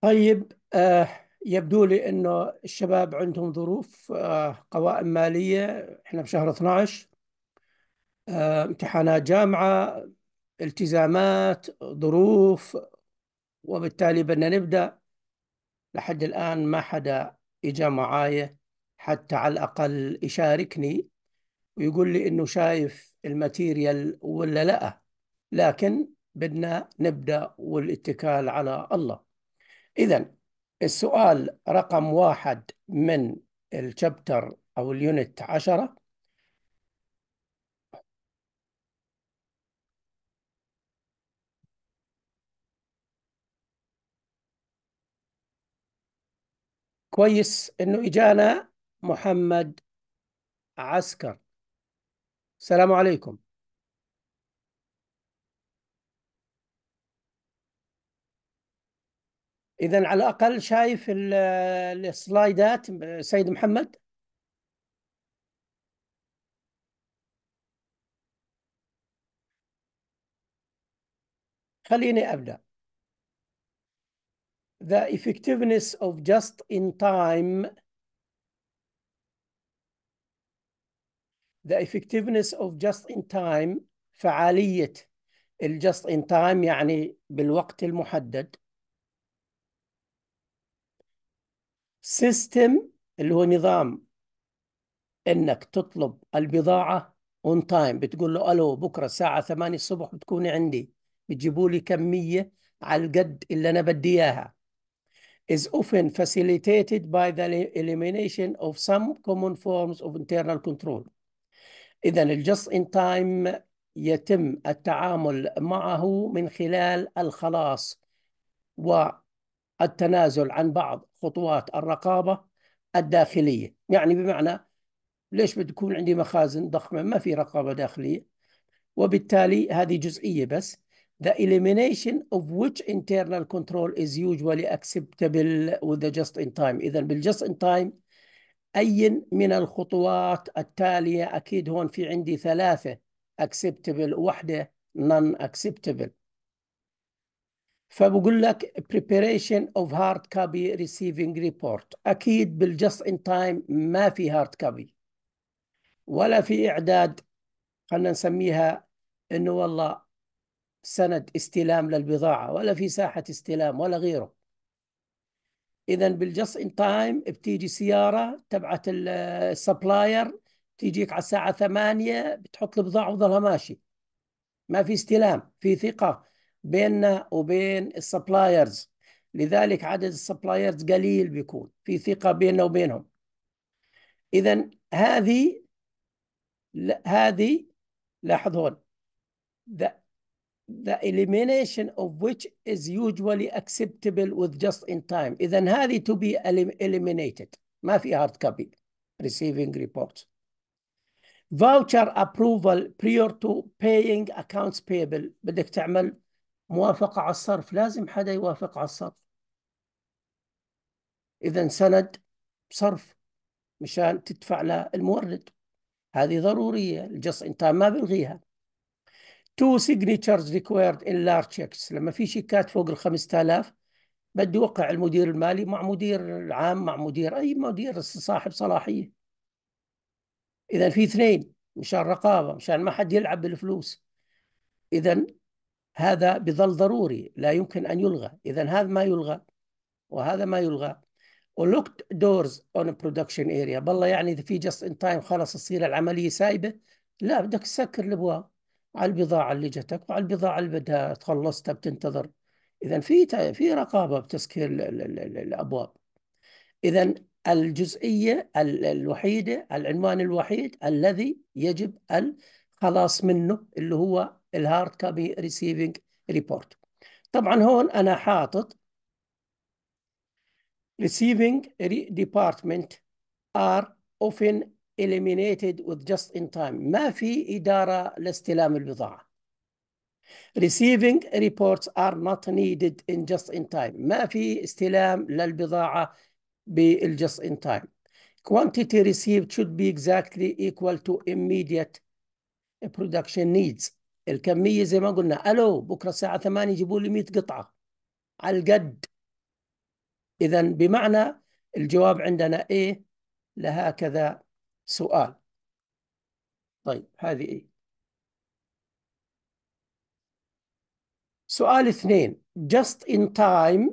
طيب آه يبدو لي انه الشباب عندهم ظروف آه قوائم ماليه احنا بشهر 12 آه امتحانات جامعه التزامات ظروف وبالتالي بدنا نبدا لحد الان ما حدا اجا معاي حتى على الاقل يشاركني ويقول لي انه شايف الماتيريال ولا لا لكن بدنا نبدا والاتكال على الله إذا السؤال رقم واحد من الشابتر أو اليونت عشرة كويس إنه إجانا محمد عسكر السلام عليكم اذا على الاقل شايف السلايدات سيد محمد خليني ابدا The effectiveness of just in time The effectiveness of just in time فعالية الجست ان تايم يعني بالوقت المحدد سيستم اللي هو نظام انك تطلب البضاعه اون تايم بتقول له الو بكره الساعه 8 الصبح بتكون عندي بتجيبوا لي كميه على القد اللي انا بدي اياها is often facilitated by the elimination of some common forms of internal control. إذا الجست إن تايم يتم التعامل معه من خلال الخلاص والتنازل عن بعض خطوات الرقابة الداخلية يعني بمعنى ليش بده يكون عندي مخازن ضخمة ما في رقابة داخلية وبالتالي هذه جزئية بس The elimination of which internal control is usually acceptable with the just in time إذا بالجست in time أي من الخطوات التالية أكيد هون في عندي ثلاثة acceptable وحدة non acceptable فبقول لك preparation of hard copy receiving report أكيد بالجست in time ما في hard copy ولا في إعداد خلينا نسميها إنه والله سند استلام للبضاعة ولا في ساحة استلام ولا غيره إذا بالجست in time بتيجي سيارة تبعت السبلاير تيجيك على الساعة 8 بتحط البضاعة وظلها ماشي ما في استلام في ثقة بيننا وبين السبلايرز لذلك عدد السبلايرز قليل بيكون في ثقة بيننا وبينهم إذا هذه هذه لاحظ هون the, the elimination of which is usually acceptable with just in time إذا هذه to be eliminated ما في hard copy receiving reports voucher approval prior to paying accounts payable بدك تعمل موافقة على الصرف لازم حدا يوافق على الصرف إذا سند صرف مشان تدفع للمورد هذه ضرورية الجص أنت ما بلغيها تو signatures required in large checks لما في شيكات فوق ال 5000 بده يوقع المدير المالي مع مدير العام مع مدير أي مدير صاحب صلاحية إذا في اثنين مشان رقابة مشان ما حد يلعب بالفلوس إذا هذا بظل ضروري لا يمكن أن يلغى إذا هذا ما يلغى وهذا ما يلغى ولوكت دورز اون برودكشن اريا بالله يعني اذا في جاست ان تايم خلص تصير العمليه سايبه لا بدك تسكر الابواب على البضاعه اللي جتك وعلى البضاعه اللي بدها تخلصتها بتنتظر اذا في في رقابه بتسكير الابواب اذا الجزئيه الوحيده العنوان الوحيد الذي يجب الخلاص منه اللي هو الهارد كوبي ريسيفنج ريبورت طبعا هون انا حاطط receiving department are often eliminated with just in time ما في إدارة لاستلام البضاعة receiving reports are not needed in just in time ما في استلام للبضاعة بالجست in time quantity received should be exactly equal to immediate production needs الكميه زي ما قلنا الو بكره الساعه 8 يجيبوا لي 100 قطعه على القد اذا بمعنى الجواب عندنا ايه لهكذا سؤال طيب هذه ايه سؤال اثنين just in time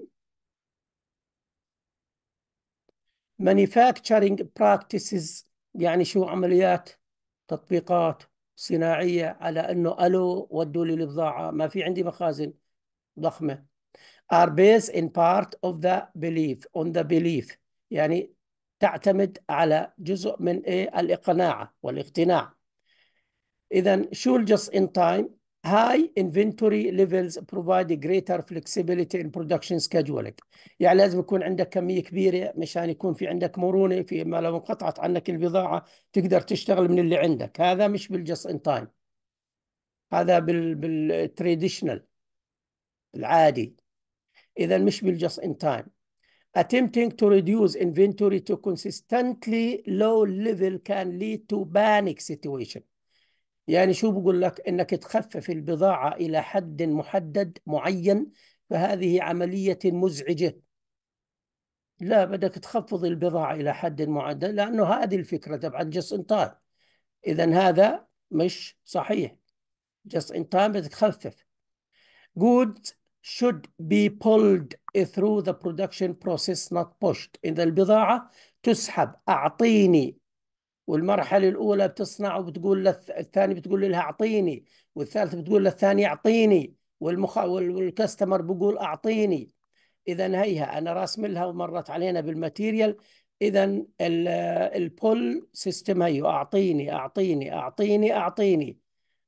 manufacturing practices يعني شو عمليات تطبيقات صناعيه على انه الو ودوا لي البضاعه ما في عندي مخازن ضخمه are based in part of the belief on the belief يعني تعتمد على جزء من ايه الاقناع والاقتناع اذا شو الجس ان تايم high inventory levels provide greater flexibility in production scheduling يعني لازم يكون عندك كمية كبيرة مشان يكون في عندك مرونة في ما لو انقطعت عنك البضاعة تقدر تشتغل من اللي عندك هذا مش بالجس ان تايم هذا بال بالتريديشنال العادي إذا مش بالجس ان تايم attempting to reduce inventory to consistently low level can lead to panic situation يعني شو بقول لك انك تخفف البضاعه الى حد محدد معين فهذه عمليه مزعجه لا بدك تخفض البضاعه الى حد معين لانه هذه الفكره تبع جس ان تايم اذا هذا مش صحيح جس ان تايم بدك تخفف goods should be pulled through the production process not pushed إذا البضاعة تسحب أعطيني والمرحلة الأولى بتصنع وبتقول للثاني بتقول لها أعطيني والثالثة بتقول للثاني أعطيني والمخ... والكاستمر بيقول أعطيني إذا هيها أنا راسملها ومرت علينا بالماتيريال إذا البول سيستم هي أعطيني أعطيني أعطيني أعطيني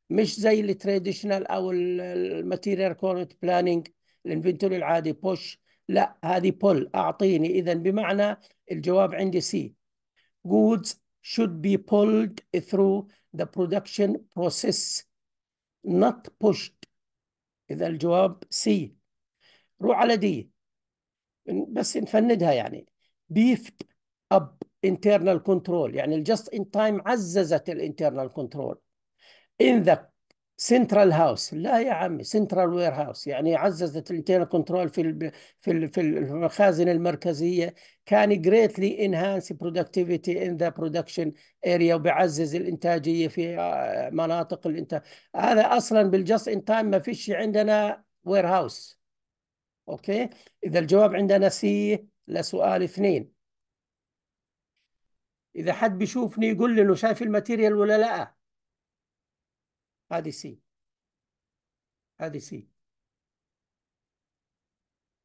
مش زي التراديشنال أو الماتيريال كورنت بلاننج الانفنتوري العادي بوش لا هذه بول أعطيني إذا بمعنى الجواب عندي سي goods should be pulled through the production process not pushed إذا الجواب C. روح على D. بس نفندها يعني beefed up internal control يعني just in time عززت internal control. in the سنترال هاوس لا يا عمي سنترال وير هاوس يعني عززت الانترنال كنترول في في ال في المخازن المركزيه كان جريتلي انهانس برودكتيفيتي ان ذا برودكشن اريا وبعزز الانتاجيه في آه، مناطق الانتاج هذا اصلا بالجاست ان تايم ما فيش عندنا وير هاوس اوكي اذا الجواب عندنا سي لسؤال اثنين اذا حد بيشوفني يقول لي انه شايف الماتيريال ولا لا هذه سي هذه سي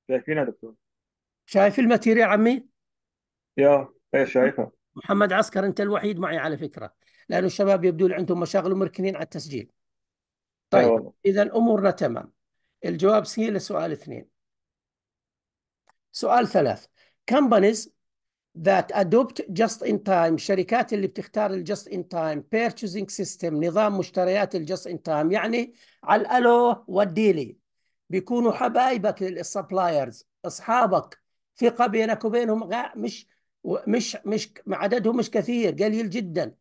شايفينها دكتور شايف الماتيريال عمي؟ يا ايه شايفها محمد عسكر انت الوحيد معي على فكره لانه الشباب يبدو لي عندهم مشاغل ومركنين على التسجيل إيه، طيب أيوة. اذا امورنا تمام الجواب سي لسؤال اثنين سؤال ثلاث companies that adopt just in time الشركات اللي بتختار just ان تايم purchasing system نظام مشتريات just ان تايم يعني على الالو والديلي بيكونوا حبايبك السبلايرز اصحابك ثقه بينك وبينهم مش مش مش عددهم مش كثير قليل جدا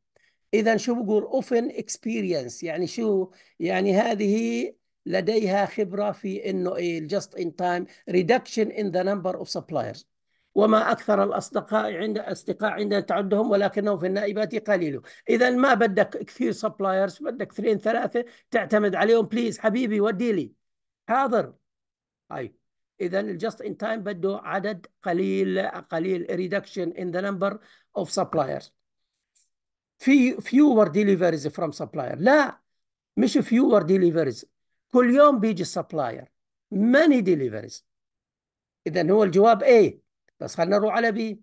اذا شو بقول اوفن اكسبيرينس يعني شو يعني هذه لديها خبره في انه ايه الجاست ان تايم ريدكشن ان ذا نمبر اوف سبلايرز وما أكثر الأصدقاء عند أصدقاء عندنا تعدهم ولكنهم في النائبات قليل إذا ما بدك كثير سبلايرز بدك اثنين ثلاثة تعتمد عليهم بليز حبيبي ودي لي حاضر أي اذا الجاست ان تايم بده عدد قليل قليل ريدكشن ان ذا نمبر اوف سبلايرز في فيور ديليفريز فروم سبلاير لا مش فيور ديليفريز كل يوم بيجي سبلاير ماني ديليفريز اذا هو الجواب ايه بس خلينا نروح على بي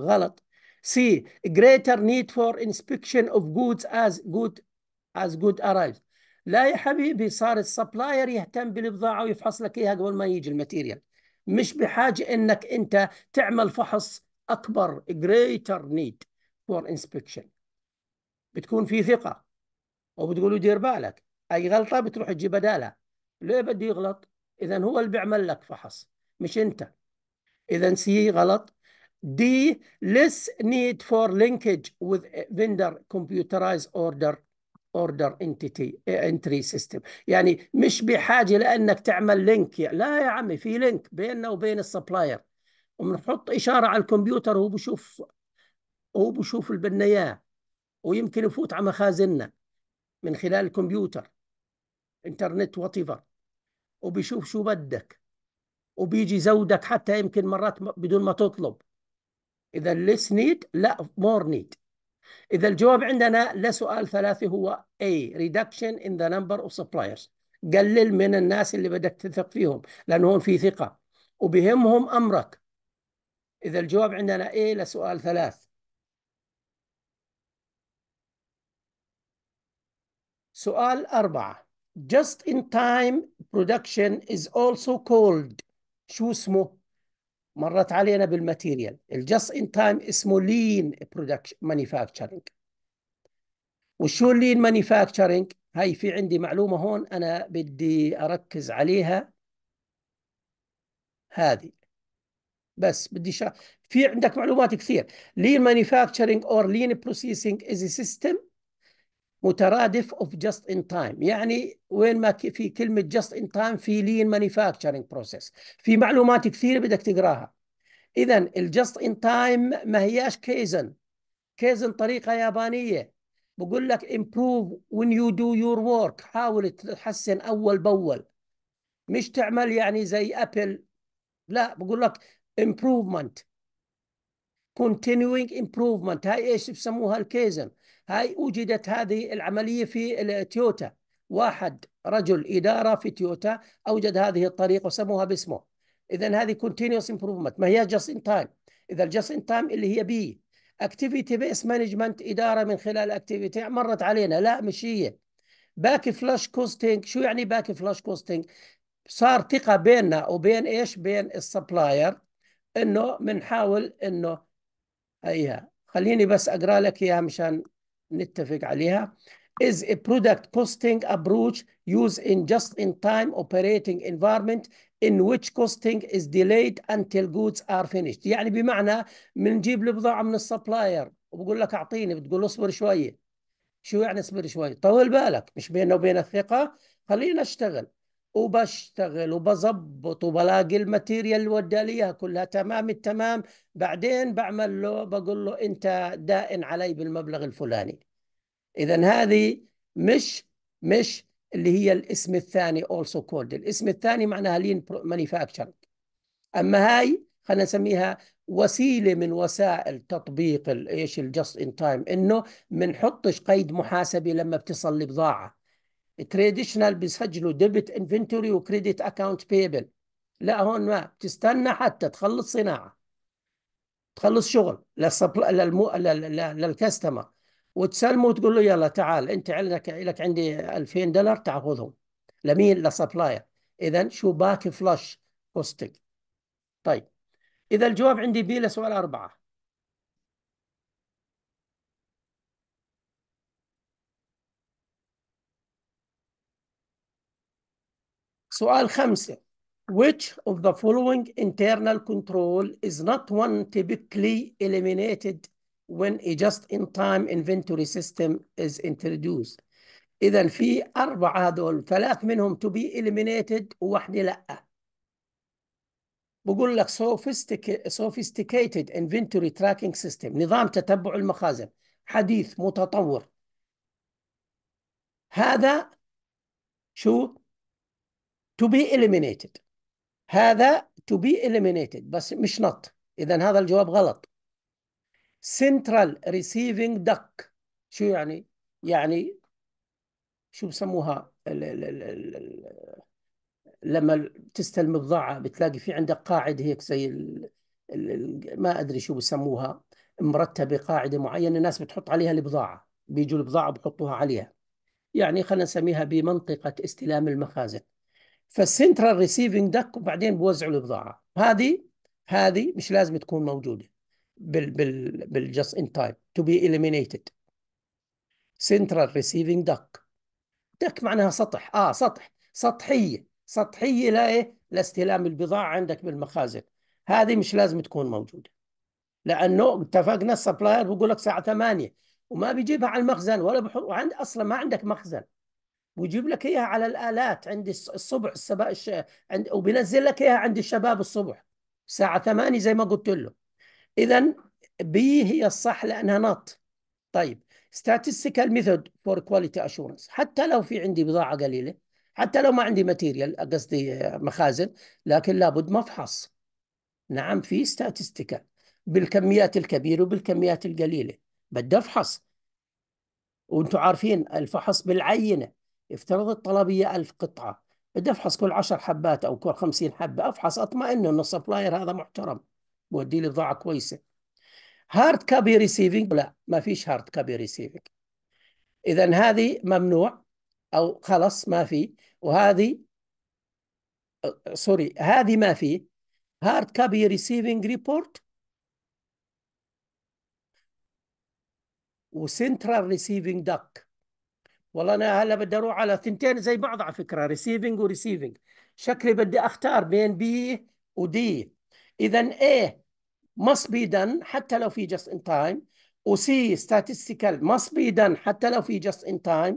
غلط سي greater need for inspection of goods as good as good arrives لا يا حبيبي صار السبلاير يهتم بالبضاعه ويفحص لك اياها قبل ما يجي الماتيريال مش بحاجه انك انت تعمل فحص اكبر greater need for inspection بتكون في ثقه وبتقول دير بالك اي غلطه بتروح تجيب بدالها ليه بده يغلط اذا هو اللي بيعمل لك فحص مش انت اذا سي غلط دي less need for linkage with vendor computerized order order entity entry system يعني مش بحاجه لانك تعمل لينك لا يا عمي في لينك بيننا وبين السبلاير وبنحط اشاره على الكمبيوتر وهو بشوف هو بشوف اللي بدنا اياه ويمكن يفوت على مخازننا من خلال الكمبيوتر انترنت وطيفر وبيشوف شو بدك وبيجي زودك حتى يمكن مرات بدون ما تطلب اذا less need لا more need اذا الجواب عندنا لسؤال ثلاثة هو A reduction in the number of suppliers قلل من الناس اللي بدك تثق فيهم لانه هون في ثقة وبهمهم امرك اذا الجواب عندنا A لسؤال ثلاث سؤال أربعة just in time production is also called شو اسمه مرت علينا بالماتيريال الجاست ان تايم اسمه لين برودكشن مانيفاكتشرنج وشو اللين مانيفاكتشرنج هاي في عندي معلومه هون انا بدي اركز عليها هذه بس بدي شا... في عندك معلومات كثير لين مانيفاكتشرنج اور لين بروسيسنج از سيستم مترادف اوف جاست ان تايم يعني وين ما في كلمه جاست ان تايم في لين مانيفاكتشرنج بروسيس في معلومات كثيره بدك تقراها اذا الجاست ان تايم ما هياش كيزن كيزن طريقه يابانيه بقول لك امبروف وين يو دو يور ورك حاول تحسن اول باول مش تعمل يعني زي ابل لا بقول لك امبروفمنت continuing improvement هاي ايش بسموها الكيزن هاي وجدت هذه العملية في تويوتا واحد رجل إدارة في تويوتا أوجد هذه الطريقة وسموها باسمه إذا هذه continuous improvement ما هي just in time إذا الجاست in time اللي هي بي اكتيفيتي بيس مانجمنت إدارة من خلال اكتيفيتي مرت علينا لا مش هي باك فلاش كوستنج شو يعني باك فلاش كوستنج صار ثقة بيننا وبين ايش بين السبلاير انه بنحاول انه ايها خليني بس اقرا لك اياها مشان نتفق عليها is a product costing approach used in just-in-time operating environment in which costing is delayed until goods are finished يعني بمعنى بنجيب البضاعة من السبلاير وبقول لك أعطيني بتقول له اصبر شوية شو يعني اصبر شوية طول بالك مش بيننا وبين الثقة خلينا نشتغل وبشتغل وبظبط وبلاقي الماتيريال اللي ودى ليها كلها تمام التمام بعدين بعمل له بقول له انت دائن علي بالمبلغ الفلاني اذا هذه مش مش اللي هي الاسم الثاني also called الاسم الثاني معناها lean manufacturing اما هاي خلينا نسميها وسيله من وسائل تطبيق الايش الجاست ان تايم انه ما نحطش قيد محاسبي لما بتصل لبضاعه تريديشنال بيسجلوا ديبت انفنتوري وكريدت اكونت بيبل لا هون ما بتستنى حتى تخلص صناعه تخلص شغل للسبل... للمو... لل... للكستمر وتسلمه وتقول له يلا تعال انت عندك لك عندي 2000 دولار تاخذهم لمين لسبلاير اذا شو باك فلاش كوستك طيب اذا الجواب عندي بي لسؤال اربعه سؤال خمسة Which of the following internal control is not one typically eliminated when a just-in-time inventory system is introduced? إذا في أربعة هذول ثلاث منهم to be eliminated وواحدة لأ. بقول لك sophisticated inventory tracking system نظام تتبع المخازن حديث متطور. هذا شو to be eliminated هذا to be eliminated بس مش not إذا هذا الجواب غلط central receiving duck شو يعني؟ يعني شو بسموها الـ الـ الـ الـ الـ لما تستلم بضاعة بتلاقي في عندك قاعدة هيك زي الـ الـ ما أدري شو بسموها مرتبة قاعدة معينة الناس بتحط عليها البضاعة بيجوا البضاعة بحطوها عليها يعني خلينا نسميها بمنطقة استلام المخازن فالسنترال ريسيفنج دك وبعدين بوزعوا البضاعه هذه هذه مش لازم تكون موجوده بال بال بالجاست ان تايم تو بي اليمينيتد سنترال ريسيفنج دك دك معناها سطح اه سطح سطحيه سطحيه لا ايه لاستلام البضاعه عندك بالمخازن هذه مش لازم تكون موجوده لانه اتفقنا السبلاير بقول لك الساعه 8 وما بيجيبها على المخزن ولا بحط وعند اصلا ما عندك مخزن ويجيب لك اياها على الالات عند الصبح السباق الش... عند وبينزل لك اياها عند الشباب الصبح الساعه 8 زي ما قلت له اذا بي هي الصح لانها نط طيب statistical method for quality assurance حتى لو في عندي بضاعه قليله حتى لو ما عندي ماتيريال قصدي مخازن لكن لابد مفحص نعم في statistical بالكميات الكبيره وبالكميات القليله بدي افحص وانتم عارفين الفحص بالعينه افترض الطلبية ألف قطعة بدي أفحص كل عشر حبات أو كل خمسين حبة أفحص أطمئن أن السبلاير هذا محترم بودي لي بضاعة كويسة هارد كابي ريسيفنج لا ما فيش هارد كابي ريسيفنج إذا هذه ممنوع أو خلص ما في وهذه سوري هذه ما في هارد كابي ريسيفنج ريبورت وسنترال ريسيفنج دك والله انا هلا بدي اروح على ثنتين زي بعض على فكره ريسيفنج وريسيفنج شكلي بدي اختار بين بي ودي اذا ايه must be done حتى لو في just in time وسي statistical must be done حتى لو في just in time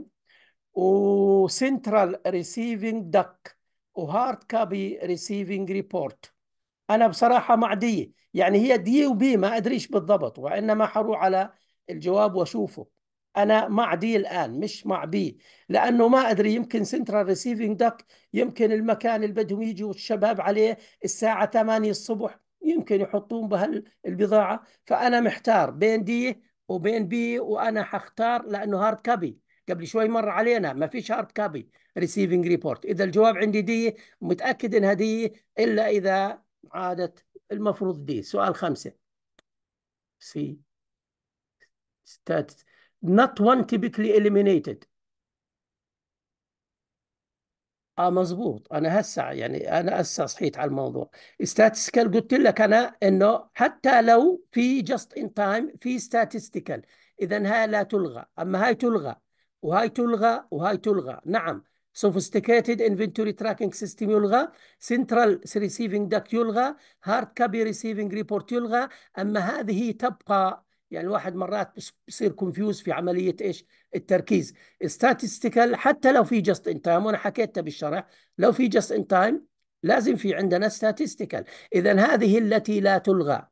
و central receiving duck وهارد copy receiving report انا بصراحه مع دي يعني هي دي وبي ما ادريش بالضبط وانما حروح على الجواب واشوفه انا مع دي الان مش مع بي لانه ما ادري يمكن سنترال ريسيفنج دك يمكن المكان اللي بدهم يجوا الشباب عليه الساعه 8 الصبح يمكن يحطون بهالبضاعه فانا محتار بين دي وبين بي وانا حختار لانه هارد كابي قبل شوي مر علينا ما فيش هارد كابي ريسيفنج ريبورت اذا الجواب عندي دي متاكد انها دي الا اذا عادت المفروض دي سؤال خمسة سي ستات not one typically eliminated اه مظبوط انا هسه يعني انا هسه صحيت على الموضوع statistical قلت لك انا انه حتى لو في just in time في statistical اذا هاي لا تلغى اما هاي تلغى وهاي تلغى وهاي تلغى نعم sophisticated inventory tracking system يلغى central receiving duct يلغى hard copy receiving report يلغى أما هذه تبقى يعني الواحد مرات بصير كونفيوز في عمليه ايش التركيز statistical حتى لو في جاست ان تايم وانا حكيتها بالشرح لو في جاست ان تايم لازم في عندنا statistical اذا هذه التي لا تلغى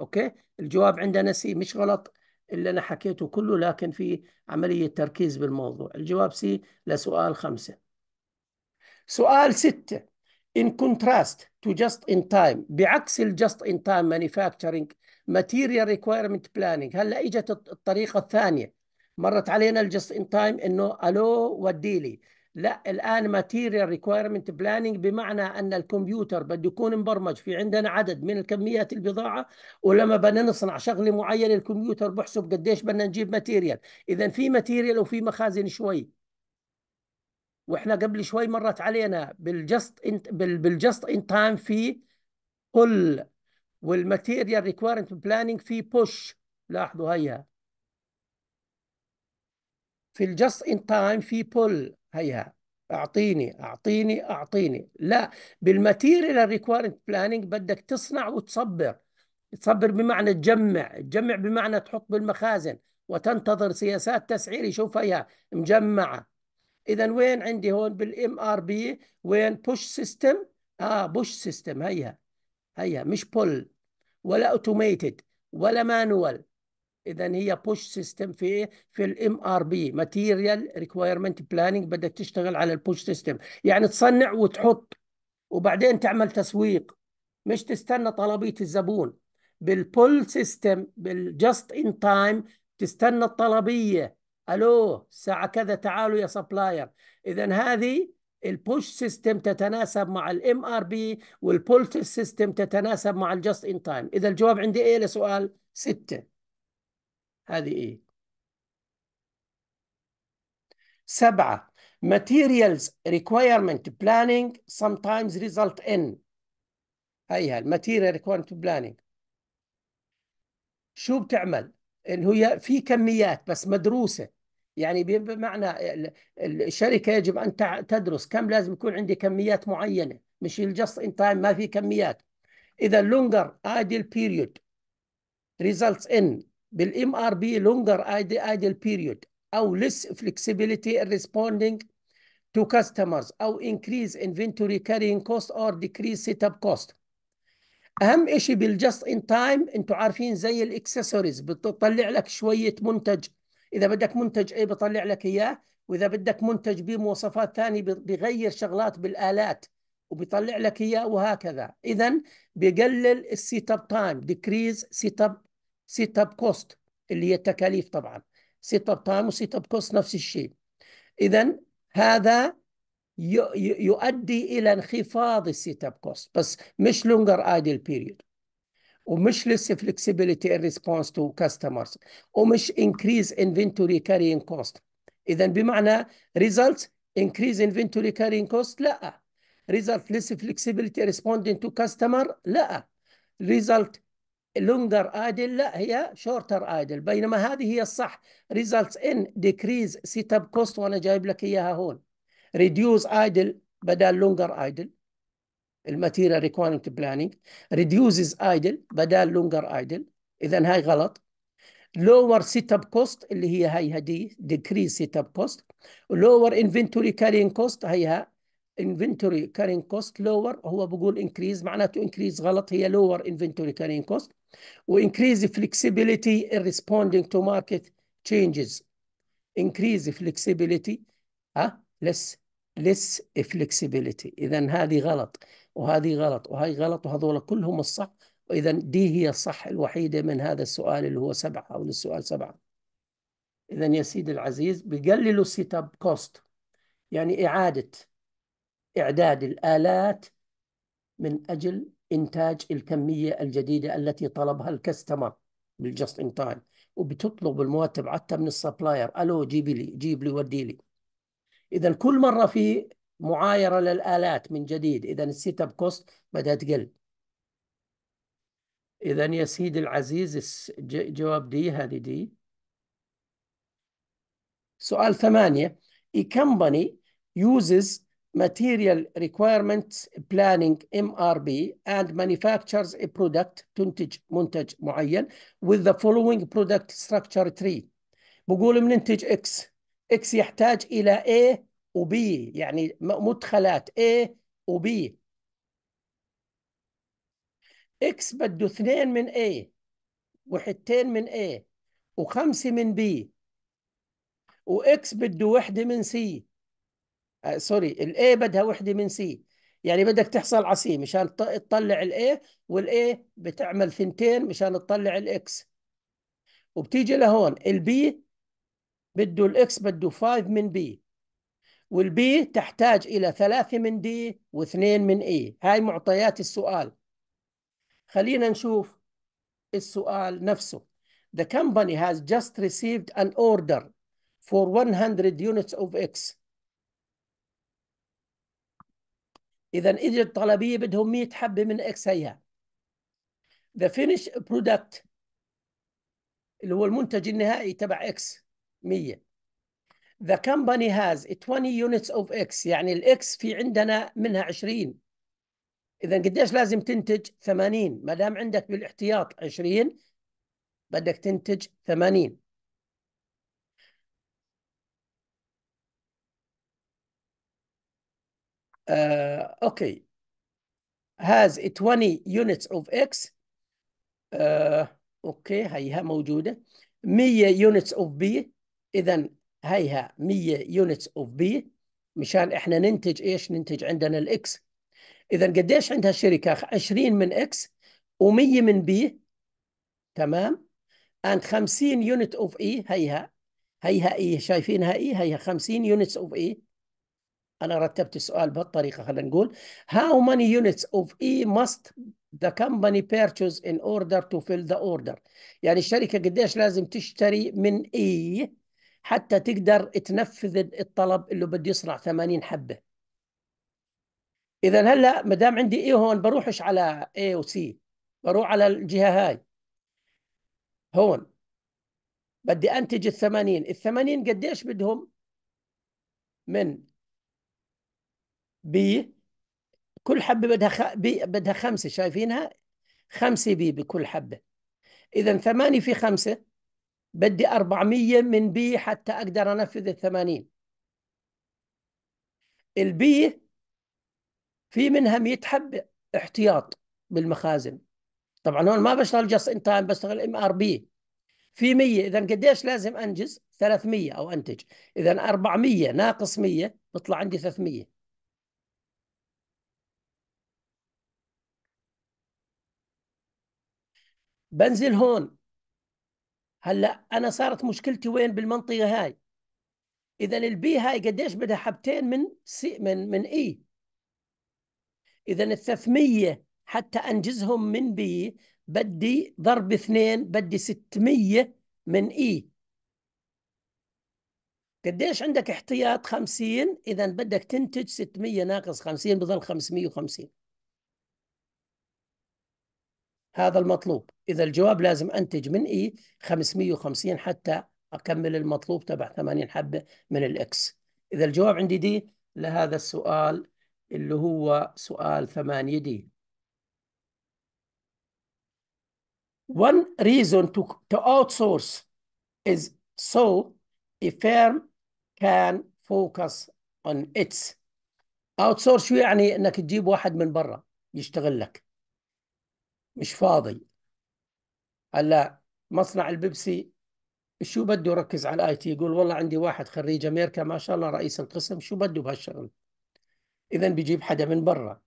اوكي الجواب عندنا سي مش غلط اللي انا حكيته كله لكن في عمليه تركيز بالموضوع الجواب سي لسؤال خمسة سؤال ستة in contrast to just in time بعكس الجست ان تايم manufacturing material requirement planning هلا اجت الطريقه الثانيه مرت علينا الجست ان تايم انه الو وديلي لا الان ماتيريال ريكويرمنت بلاننج بمعنى ان الكمبيوتر بده يكون مبرمج في عندنا عدد من الكميات البضاعه ولما بدنا نصنع شغله معينه الكمبيوتر بحسب قديش بدنا نجيب ماتيريال اذا في ماتيريال وفي مخازن شوي واحنا قبل شوي مرت علينا بالجست ان بالجست ان تايم في بول والماتيريال ريكويرمنت بلاننج في بوش لاحظوا هيها في الجست ان تايم في بول هيها اعطيني اعطيني اعطيني لا بالماتيريال ريكويرمنت بلاننج بدك تصنع وتصبر تصبر بمعنى تجمع تجمع بمعنى تحط بالمخازن وتنتظر سياسات تسعير يشوف فيها مجمعه اذا وين عندي هون بالام ار بي وين بوش سيستم اه بوش سيستم هيها هيها مش بول ولا اوتوميتد ولا مانوال اذا هي بوش سيستم في في الام ار بي ماتيريال ريكويرمنت بلاننج بدك تشتغل على البوش سيستم يعني تصنع وتحط وبعدين تعمل تسويق مش تستنى طلبيه الزبون بالبول سيستم بالجاست ان تايم تستنى الطلبيه الو الساعه كذا تعالوا يا سبلاير اذا هذه البوش سيستم تتناسب مع الام ار بي والبول سيستم تتناسب مع الجاست ان تايم اذا الجواب عندي ايه لسؤال ستة هذه ايه سبعة materials requirement planning sometimes result in هيها الماتيريال ريكويرمنت planning شو بتعمل؟ اللي هي في كميات بس مدروسه يعني بمعنى الشركه يجب ان تدرس كم لازم يكون عندي كميات معينه مش الجست ان تايم ما في كميات اذا لونجر ايدل بيريود ريزلتس ان بالام ار بي لونجر ايدل بيريود او لس flexibility ريسبوندينج تو كاستمرز او او increase inventory carrying cost or decrease setup cost اهم شيء بالجست ان تايم انتم عارفين زي الاكسسوارز بتطلع لك شويه منتج اذا بدك منتج اي بطلع لك اياه واذا بدك منتج بمواصفات ثانيه بغير شغلات بالالات وبيطلع لك اياه وهكذا اذا بقلل السيت اب تايم ديكريز سيت اب سيت اب كوست اللي هي التكاليف طبعا سيت اب تايم وسيت اب كوست نفس الشيء اذا هذا يؤدي الى انخفاض السيت اب كوست بس مش لونجر ايدل بيريود ومش لسه فلكسبيليتي ان ريسبونس تو كاستمرز ومش انكريز انفنتوري كارينج كوست اذا بمعنى ريزلت انكريز انفنتوري كارينج كوست لا ريزلت ليس فلكسبيليتي ريسبوندينج تو كاستمر لا ريزلت لونجر ايدل لا هي شورتر ايدل بينما هذه هي الصح ريزلتس ان ديكريز سيت اب كوست وانا جايب لك اياها هون ريديوز ايدل بدل لونجر ايدل الماتيريال ريكويرمنت بلاننج ريديوزز ايدل بدل لونجر ايدل اذا هاي غلط لور سيت اب كوست اللي هي هاي هدي ديكريز سيت اب كوست لوور انفنتوري كارين كوست هيها انفنتوري كارين كوست لور هو بقول انكريز معناته انكريز غلط هي لوور انفنتوري كارين كوست وانكريز فلكسبيليتي ان ريسبوندينج تو ماركت تشينجز انكريز فلكسبيليتي ها لس less flexibility إذا هذه غلط وهذه غلط وهي غلط وهذول كلهم الصح وإذا دي هي الصح الوحيدة من هذا السؤال اللي هو سبعة أو للسؤال سبعة إذا يا سيدي العزيز بيقللوا السيت اب كوست يعني إعادة إعداد الآلات من أجل إنتاج الكمية الجديدة التي طلبها الكستمر بالجست إن تايم وبتطلب المواد حتى من السبلاير ألو جيب لي جيب لي ودي لي اذا كل مره في معايره للالات من جديد اذا السيت اب كوست بدات تقل اذا يا سيدي العزيز جواب دي هذه دي سؤال ثمانية A company uses material requirements planning MRB and manufactures a product تنتج منتج معين with the following product structure tree بقول بننتج X اكس يحتاج الى A وB يعني مدخلات A وB اكس بده اثنين من A وحدتين من A وخمسة من B واكس بده وحدة من C آه سوري A بدها وحدة من C يعني بدك تحصل على C مشان تطلع ال A وال A بتعمل ثنتين مشان تطلع الاكس وبتيجي لهون ال B بده الاكس بده 5 من بي والبي تحتاج الى 3 من دي واثنين من اي e. هاي معطيات السؤال خلينا نشوف السؤال نفسه The company has just received an order for 100 units of X إذا إجت طلبية بدهم 100 حبة من X هيها The finished product اللي هو المنتج النهائي تبع X 100 The company has 20 units of X يعني الإكس في عندنا منها 20 إذا قديش لازم تنتج 80 ما دام عندك بالاحتياط 20 بدك تنتج 80 uh, okay has 20 units of x uh, اوكي هيها موجوده 100 units of b اذا هيها 100 يونتس اوف بي مشان احنا ننتج ايش ننتج عندنا الاكس اذا قديش عندها الشركه 20 من اكس و100 من بي تمام اند 50 يونت اوف اي هيها هيها اي شايفينها اي هيها 50 يونتس اوف اي انا رتبت السؤال بهالطريقه خلينا نقول هاو ماني يونتس اوف اي ماست ذا كمباني purchase ان اوردر تو فيل ذا اوردر يعني الشركه قديش لازم تشتري من E حتى تقدر تنفذ الطلب اللي بده يصنع 80 حبه اذا هلا ما دام عندي اي هون بروحش على اي وسي بروح على الجهه هاي هون بدي انتج ال 80 ال 80 قديش بدهم من بي كل حبه بدها خ... بي بدها خمسه شايفينها خمسه بي بكل حبه اذا 8 في 5 بدي 400 من بي حتى أقدر أنفذ ال 80 البي في منها 100 حبة احتياط بالمخازن طبعا هون ما بشتغل جاست ان تايم بشتغل ام ار بي في 100 اذا قديش لازم انجز 300 او انتج اذا 400 ناقص 100 بيطلع عندي 300 بنزل هون هلا انا صارت مشكلتي وين بالمنطقه هاي اذا البي هاي قديش بدها حبتين من سي من من اي e. اذا ال 300 حتى انجزهم من بي بدي ضرب اثنين بدي 600 من اي e. قديش عندك احتياط 50 اذا بدك تنتج 600 ناقص 50 بضل 550 هذا المطلوب إذا الجواب لازم أنتج من إي 550 حتى أكمل المطلوب تبع 80 حبة من الإكس إذا الجواب عندي دي لهذا السؤال اللي هو سؤال 8 دي One reason to, to outsource is so a firm can focus on its outsource شو يعني انك تجيب واحد من برا يشتغل لك مش فاضي هلا مصنع البيبسي شو بده يركز على الاي تي يقول والله عندي واحد خريج امريكا ما شاء الله رئيس القسم شو بده بهالشغل اذا بيجيب حدا من برا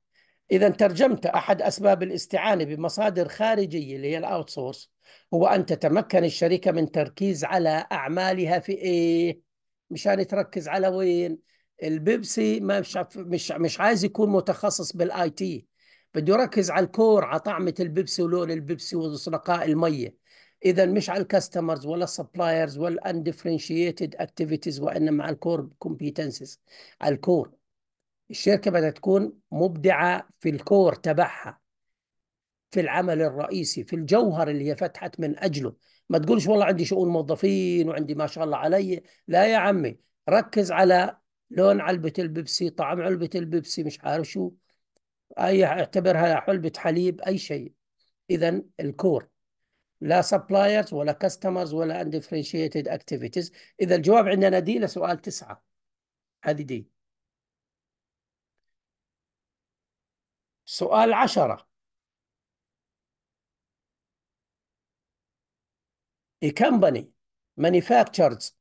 اذا ترجمت احد اسباب الاستعانه بمصادر خارجيه اللي هي الاوت سورس هو ان تتمكن الشركه من تركيز على اعمالها في ايه مشان تركز على وين البيبسي ما مش مش مش عايز يكون متخصص بالاي تي بده يركز على الكور على طعمه البيبسي ولون البيبسي ونقاء الميه اذا مش على الكاستمرز ولا السبلايرز ولا اندفرنشيتد اكتيفيتيز وانما على الكور كومبيتنسز على الكور الشركه بدها تكون مبدعه في الكور تبعها في العمل الرئيسي في الجوهر اللي هي فتحت من اجله ما تقولش والله عندي شؤون موظفين وعندي ما شاء الله علي لا يا عمي ركز على لون علبه البيبسي طعم علبه البيبسي مش عارف شو اي اعتبرها حلبة حليب اي شيء اذا الكور لا سبلايرز ولا كاستمرز ولا اندفرنشيتد اكتيفيتيز اذا الجواب عندنا دي لسؤال تسعة هذه دي سؤال عشرة A company manufactures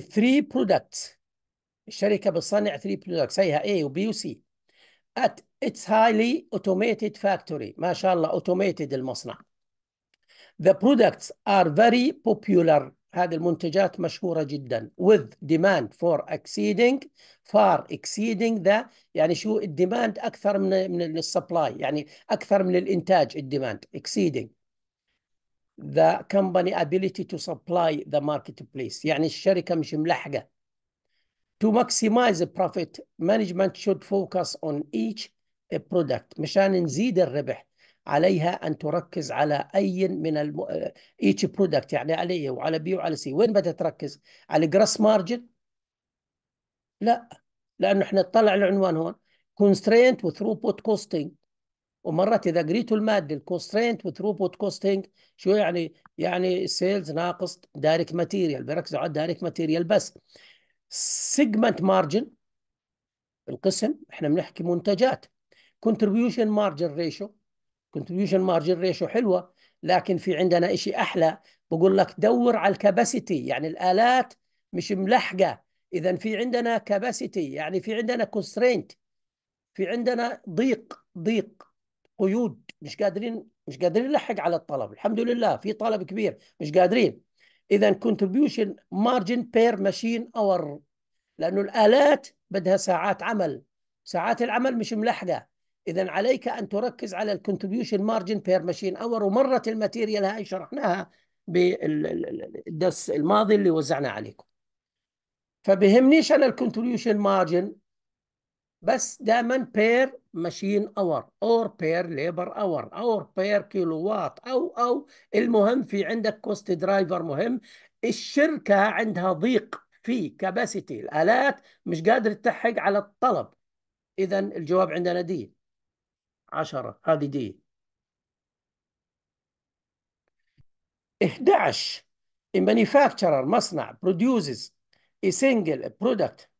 three products الشركة بتصنع three products هيها A و B و C at its highly automated factory ما شاء الله automated المصنع the products are very popular هذه المنتجات مشهورة جدا with demand for exceeding far exceeding the يعني شو الديماند أكثر من من السبلاي يعني أكثر من الإنتاج الديماند exceeding the company ability to supply the marketplace يعني الشركة مش ملحقة To maximize the profit, management should focus on each product مشان نزيد الربح عليها أن تركز على أي من الم... each product يعني على A وعلى B وعلى C وين بدها تركز؟ على gross مارجن؟ لا لأنه احنا نطلع العنوان هون constraint throughput costing ومرات إذا قريتوا المادة constraint و throughput costing شو يعني؟ يعني sales ناقص direct material بيركزوا على direct material بس سيجمنت مارجن القسم احنا بنحكي منتجات كونتريبيوشن مارجن ريشو كونتريبيوشن مارجن ريشو حلوه لكن في عندنا شيء احلى بقول لك دور على الكباسيتي يعني الالات مش ملحقه اذا في عندنا كباسيتي يعني في عندنا كونسترينت في عندنا ضيق ضيق قيود مش قادرين مش قادرين نلحق على الطلب الحمد لله في طلب كبير مش قادرين اذا كونتريبيوشن مارجن بير ماشين اور لانه الالات بدها ساعات عمل ساعات العمل مش ملحقه اذا عليك ان تركز على الكونتريبيوشن مارجن بير ماشين اور ومره الماتيريال هاي شرحناها بالدرس الماضي اللي وزعناه عليكم فبهمنيش انا الكونتريبيوشن مارجن بس دائما بير ماشين اور اور بير ليبر اور اور بير كيلو وات او او المهم في عندك كوست درايفر مهم الشركه عندها ضيق في كاباسيتي الالات مش قادره تلحق على الطلب اذا الجواب عندنا دي 10 هذه دي 11 المانيفاكتشرر مصنع بروديوسز ا سنجل برودكت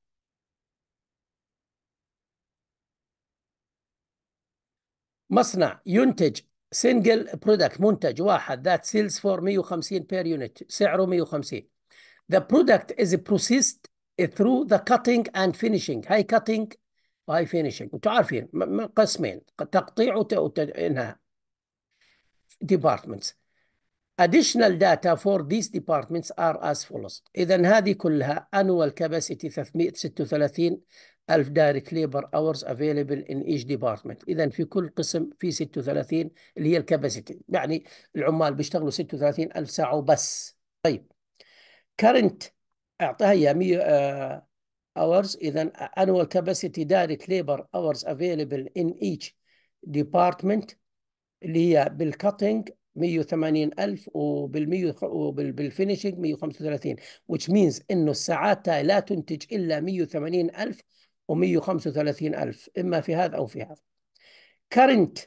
مصنع ينتج سنجل برودكت منتج واحد ذات سيلز فور 150 بير يونت سعره 150 The product is processed through the cutting and finishing هاي cutting وهاي finishing انتم عارفين قسمين تقطيع وانهاء ديبارتمنتس additional data for these departments are as follows إذا هذه كلها annual capacity 336 ألف direct labor hours available in each department إذا في كل قسم في 36 اللي هي الكاباسيتي يعني العمال بيشتغلوا 36 ألف ساعة وبس طيب current أعطاها هي 100 hours إذا annual capacity direct labor hours available in each department اللي هي بالكاتنج 180 ألف وبال وبالفينشنج 135 which means إنه الساعات لا تنتج إلا 180 ألف و135 ألف إما في هذا أو في هذا current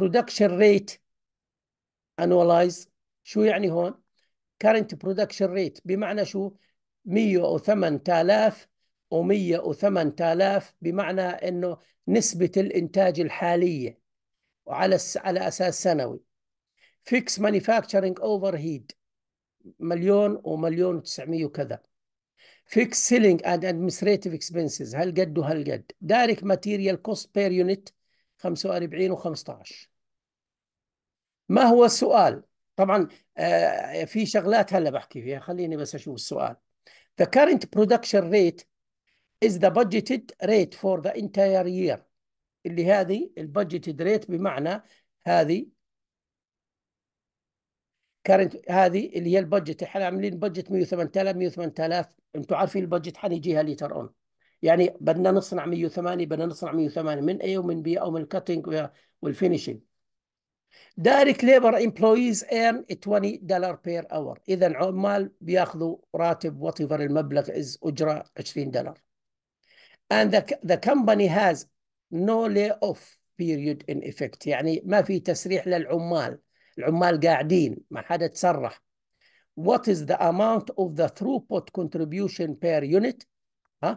production rate annualize شو يعني هون current production rate بمعنى شو 108000 و108000 بمعنى انه نسبة الانتاج الحالية وعلى على اساس سنوي فيكس مانيفاكتشرنج اوفر هيد مليون ومليون و900 وكذا فيكس سيلينج اند ادمنستريتيف اكسبنسز هالقد وهالقد دايركت ماتيريال كوست بير يونت 45 و15 ما هو السؤال؟ طبعا آه، في شغلات هلا بحكي فيها خليني بس اشوف السؤال The current production rate is the budgeted rate for the entire year اللي هذه البادجتد ريت بمعنى هذه كارنت هذه اللي هي البادجت احنا عاملين بادجت 108000 108000 انتم عارفين البادجت حنيجيها ليتر اون يعني بدنا نصنع 108 بدنا نصنع 108 من اي ومن بي او من الكاتنج والفينشنج دايركت ليبر امبلويز ايرن 20 دولار بير اور اذا عمال بياخذوا راتب وات المبلغ از اجره 20 دولار and the, the company has no lay off period in effect يعني ما في تسريح للعمال العمال قاعدين ما حدا تصرح what is the amount of the throughput contribution per unit ها huh?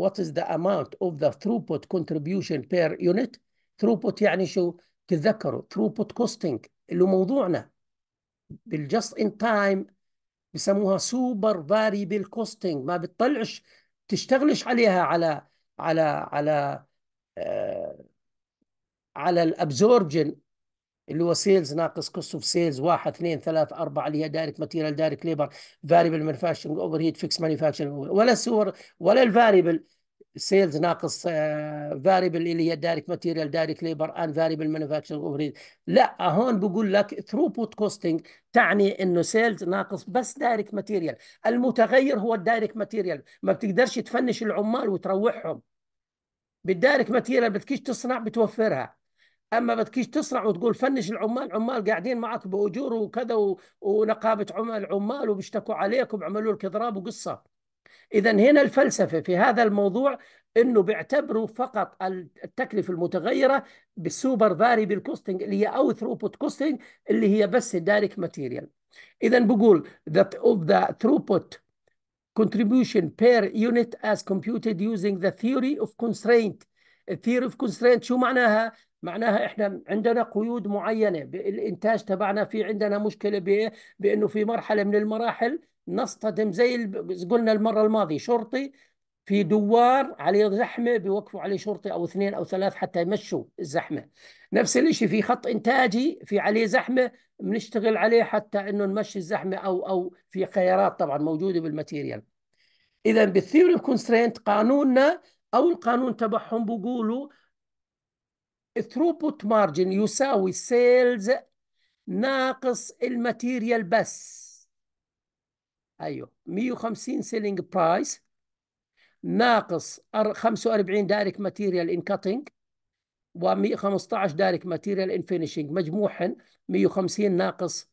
what is the amount of the throughput contribution per unit throughput يعني شو تذكروا throughput costing اللي موضوعنا بالجست ان تايم بسموها سوبر فاريبل كوستنج ما بتطلعش تشتغلش عليها على على على آه على الابزوربجن اللي هو سيلز ناقص كوست اوف سيلز واحد اثنين ثلاث اربعه اللي هي دايركت ماتيريال دايركت ليبر فاريبل مانيفاكشرنج اوفر هيت فيكس مانيفاكشرنج ولا سور ولا الفاريبل سيلز ناقص فاريبل آه، اللي هي دايركت ماتيريال دايركت ليبر ان فاريبل مانيفاكشرنج اوفر لا هون بقول لك ثروبوت كوستنج تعني انه سيلز ناقص بس دايركت ماتيريال المتغير هو الدايركت ماتيريال ما بتقدرش تفنش العمال وتروحهم بالدايركت ماتيريال بدكش تصنع بتوفرها اما بدكيش تصنع وتقول فنش العمال عمال قاعدين معك باجور وكذا و... ونقابه عمال عمال وبيشتكوا عليك وبيعملوا لك اضراب وقصه اذا هنا الفلسفه في هذا الموضوع انه بيعتبروا فقط التكلفه المتغيره بالسوبر فاريبل كوستنج اللي هي او ثروبوت كوستنج اللي هي بس دايركت ماتيريال اذا بقول that of the throughput contribution per unit as computed using the theory of constraint theory of constraint شو معناها؟ معناها احنا عندنا قيود معينه بالانتاج تبعنا في عندنا مشكله بايه؟ بانه في مرحله من المراحل نصطدم زي قلنا المره الماضيه شرطي في دوار عليه زحمه بيوقفوا عليه شرطي او اثنين او ثلاث حتى يمشوا الزحمه نفس الشيء في خط انتاجي في عليه زحمه بنشتغل عليه حتى انه نمشي الزحمه او او في خيارات طبعا موجوده بالماتيريال اذا بالثيوري كونسترينت قانوننا او القانون تبعهم بيقولوا الثروبوت مارجن يساوي سيلز ناقص الماتيريال بس ايوه 150 سيلينج برايس ناقص 45 دايركت ماتيريال ان كاتنج و115 دايركت ماتيريال ان فينيشنج مجموعهم 150 ناقص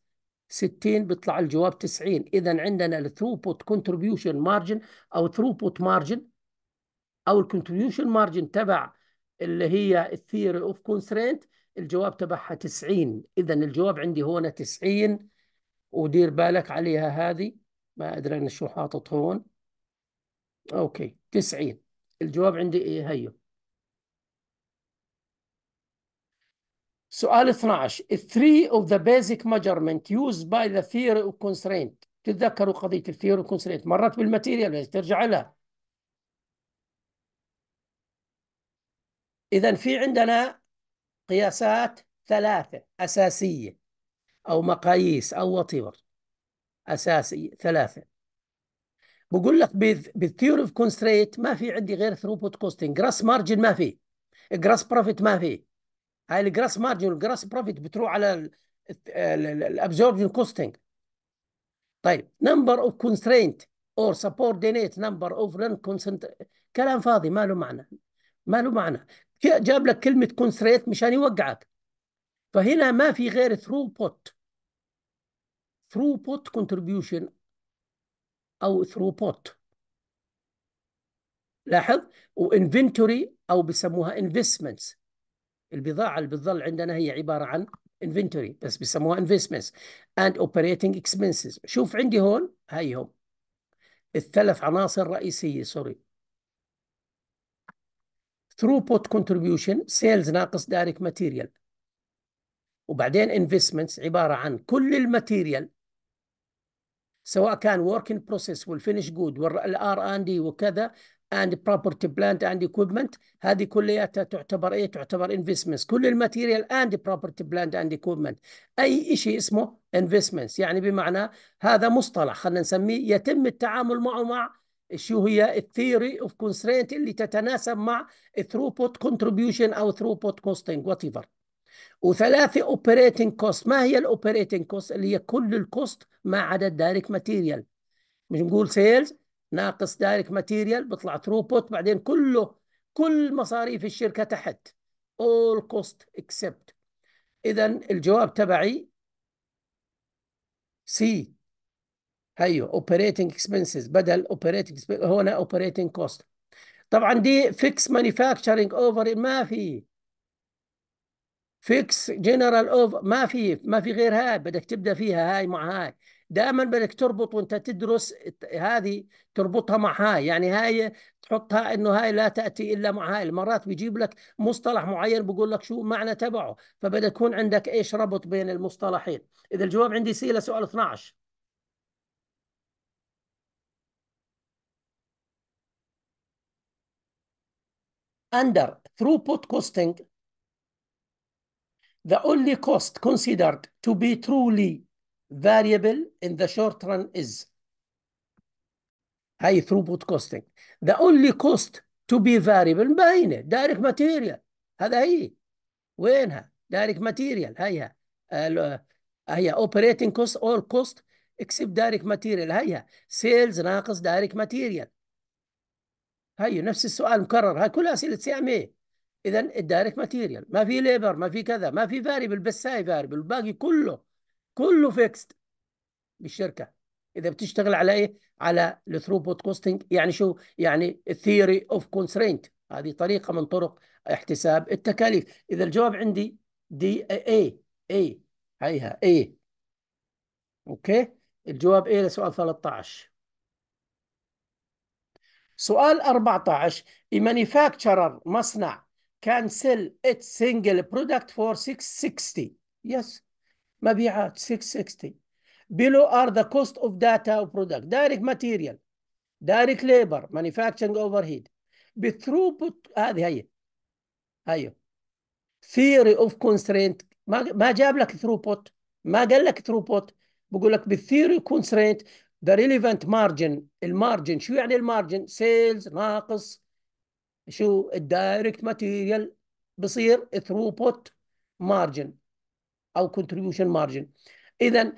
60 بيطلع الجواب 90 اذا عندنا الثروبوت كونتريبيوشن مارجن او ثروبوت مارجن او الكونتريبيوشن مارجن تبع اللي هي الثيوري اوف كونسترينت الجواب تبعها 90 اذا الجواب عندي هون 90 ودير بالك عليها هذه ما ادري انا شو حاطط هون اوكي 90 الجواب عندي ايه هيو سؤال 12 3 of the basic measurement used by the theory of constraint تتذكروا قضية الثيوري اوف constraint مرت بالماتيريال ترجع لها إذا في عندنا قياسات ثلاثة أساسية أو مقاييس أو وطيور أساسية ثلاثة بقول لك بالثيوري اوف كونستريت ما في عندي غير ثروبوت كوستنج جراس مارجن ما في جراس بروفيت ما في هاي الجراس مارجن والجراس بروفيت بتروح على الابزوربشن كوستنج طيب نمبر اوف كونسترينت اور سبوردينيت نمبر اوف كونسنت كلام فاضي ما له معنى ما له معنى جاب لك كلمه كونستريت مشان يوقعك فهنا ما في غير ثرو بوت ثرو بوت او ثرو بوت لاحظ وانفنتوري او بسموها انفستمنتس البضاعه اللي بتظل عندنا هي عباره عن انفنتوري بس بسموها انفستمنتس اند اوبريتنج اكسبنسز شوف عندي هون هاي هم الثلاث عناصر رئيسيه سوري throughput كونتريبيوشن سيلز ناقص دايركت ماتيريال وبعدين انفستمنتس عباره عن كل الماتيريال سواء كان working process بروسيس والفينش جود والار ان دي وكذا اند بروبرتي plant اند equipment هذه كلياتها تعتبر ايه تعتبر انفستمنتس كل الماتيريال اند بروبرتي plant اند equipment اي شيء اسمه انفستمنتس يعني بمعنى هذا مصطلح خلينا نسميه يتم التعامل معه مع شو هي الثيوري اوف كونسترينت اللي تتناسب مع ثروبوت كونتريبيوشن او ثروبوت كوستنج وات ايفر وثلاثه اوبريتنج كوست ما هي الاوبريتنج كوست اللي هي كل الكوست ما عدا الدايركت ماتيريال مش نقول سيلز ناقص دايركت ماتيريال بيطلع ثروبوت بعدين كله كل مصاريف الشركه تحت اول كوست اكسبت اذا الجواب تبعي سي ايوه اوبريتنج اكسبنسز بدل اوبريتنج هنا اوبريتنج كوست طبعا دي فيكس مانيفاكتشرنج اوفر ما في فيكس جنرال اوفر ما في ما في غير هاي بدك تبدا فيها هاي مع هاي دائما بدك تربط وانت تدرس هذه تربطها مع هاي يعني هاي تحطها انه هاي لا تاتي الا مع هاي المرات بيجيب لك مصطلح معين بقول لك شو معنى تبعه فبدك يكون عندك ايش ربط بين المصطلحين اذا الجواب عندي سي لسؤال 12 under throughput costing, the only cost considered to be truly variable in the short run is high throughput costing the only cost to be variable باينة direct material هذا هي وينها direct material هيها هي operating cost all cost except direct material هيها sales ناقص direct material هي نفس السؤال مكرر هاي كل اسئله سي ام اي اذا الدايركت ماتيريال ما في ليبر ما في كذا ما في فاريبل بس هاي فاريبل الباقي كله كله فيكست بالشركه اذا بتشتغل على ايه على الثروبوت كوستنج يعني شو يعني الثيوري اوف كونسترينت هذه طريقه من طرق احتساب التكاليف اذا الجواب عندي دي اي اي هيها اي اوكي الجواب ايه لسؤال 13 سؤال 14 A manufacturer مصنع can sell its single product for 660 yes مبيعات 660 below are the cost of data or product direct material direct labor manufacturing overhead بالثروبوت هذه هي ايوه theory of constraint ما ما جاب لك ثروبوت ما قال لك ثروبوت بقول لك بالثيوري كونسترينت ذا ريليفنت مارجن المارجن شو يعني المارجن سيلز ناقص شو الدايركت ماتيريال بصير ثروبوت مارجن او كونتريبيوشن مارجن اذا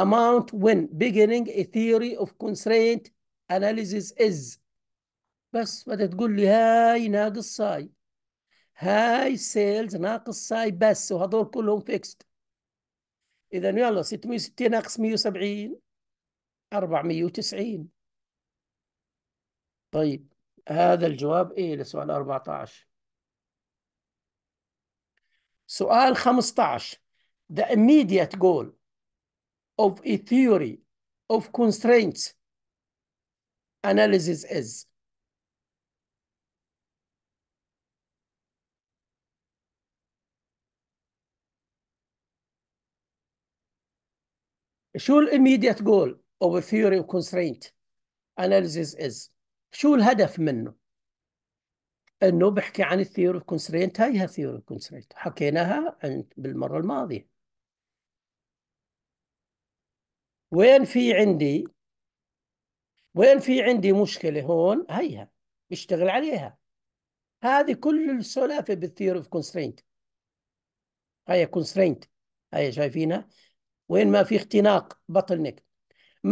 amount when beginning a theory of constraint analysis is بس بدها تقول لي هاي ناقص ساي هاي سيلز ناقص ساي بس وهذول كلهم فيكست اذا يلا 660 ناقص 170 490 طيب هذا الجواب ايه لسؤال 14 سؤال 15 The immediate goal of a theory of constraints analysis is شو الاميديت جول of theory of constraint analysis is شو الهدف منه؟ انه بحكي عن الثيوري اوف كونسترينت هاي هي ثيوري اوف كونسترينت حكيناها بالمره الماضيه وين في عندي وين في عندي مشكله هون هيها بشتغل عليها هذه كل السلافه بالثيوري اوف كونسترينت هاي كونسترينت هاي شايفينها وين ما في اختناق بطل نك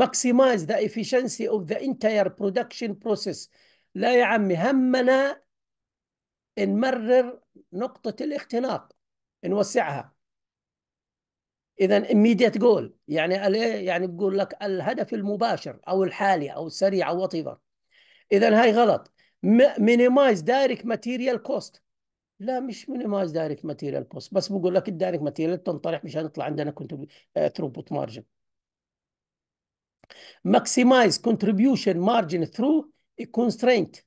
maximize the efficiency of the entire production process لا يا عمي همنا نمرر نقطة الاختناق نوسعها إذا immediate goal يعني يعني بقول لك الهدف المباشر أو الحالي أو السريع أو whatever إذا هاي غلط minimize direct material cost لا مش minimize direct material cost بس بقول لك الدايركت ماتيريال تنطرح مشان يطلع عندنا كنت ثروبوت مارجن آه، maximize contribution margin through a constraint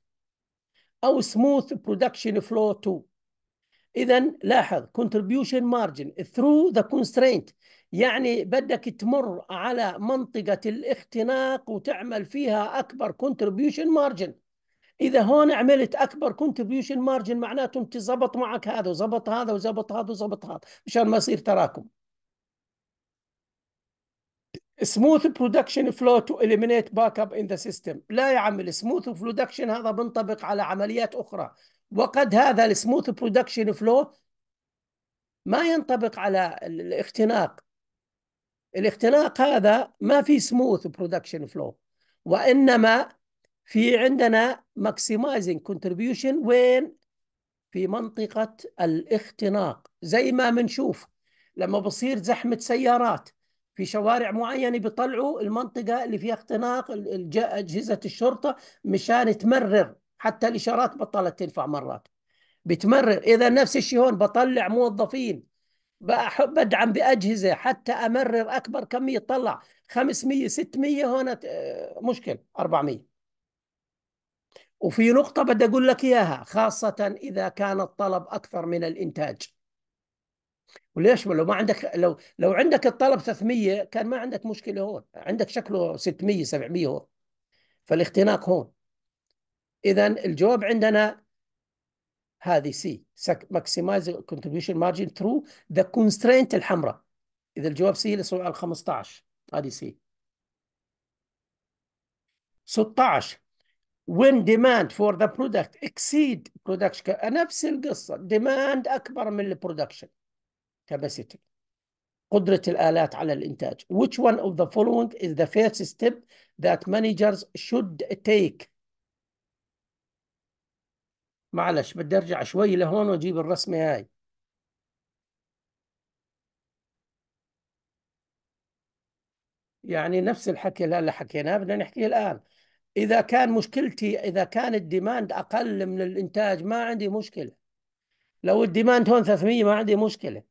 او smooth production flow to اذا لاحظ contribution margin through the constraint يعني بدك تمر على منطقة الاختناق وتعمل فيها أكبر contribution margin إذا هون عملت أكبر contribution margin معناته أنت زبط معك هذا وزبط هذا وزبط هذا وزبط هذا مشان ما يصير تراكم سموث برودكشن فلو تو اليمينيت باك اب ان ذا سيستم لا يا عم السموث برودكشن هذا بنطبق على عمليات اخرى وقد هذا السموث برودكشن فلو ما ينطبق على الاختناق الاختناق هذا ما في سموث برودكشن فلو وانما في عندنا ماكسمايزنج كونتريبيوشن وين في منطقه الاختناق زي ما بنشوف لما بصير زحمه سيارات في شوارع معينه بيطلعوا المنطقه اللي فيها اختناق اجهزه الشرطه مشان تمرر حتى الاشارات بطلت تنفع مرات بتمرر اذا نفس الشيء هون بطلع موظفين بحب بدعم باجهزه حتى امرر اكبر كميه طلع 500 600 هون مشكل 400 وفي نقطه بدي اقول لك اياها خاصه اذا كان الطلب اكثر من الانتاج وليش لو ما عندك لو لو عندك الطلب 300 كان ما عندك مشكله هون عندك شكله 600 700 هون فالاختناق هون اذا الجواب عندنا هذه سي ماكسمايز كونتريبيوشن مارجن ثرو ذا كونسترينت الحمراء اذا الجواب سي لسؤال 15 هذه سي 16 when demand for the product exceed production نفس القصه demand اكبر من البرودكشن capacity قدرة الآلات على الإنتاج which one of the following is the first step that managers should take معلش بدي أرجع شوي لهون وأجيب الرسمة هاي يعني نفس الحكي اللي هلا حكيناه بدنا نحكيه الآن إذا كان مشكلتي إذا كان الديماند أقل من الإنتاج ما عندي مشكلة لو الديماند هون 300 ما عندي مشكلة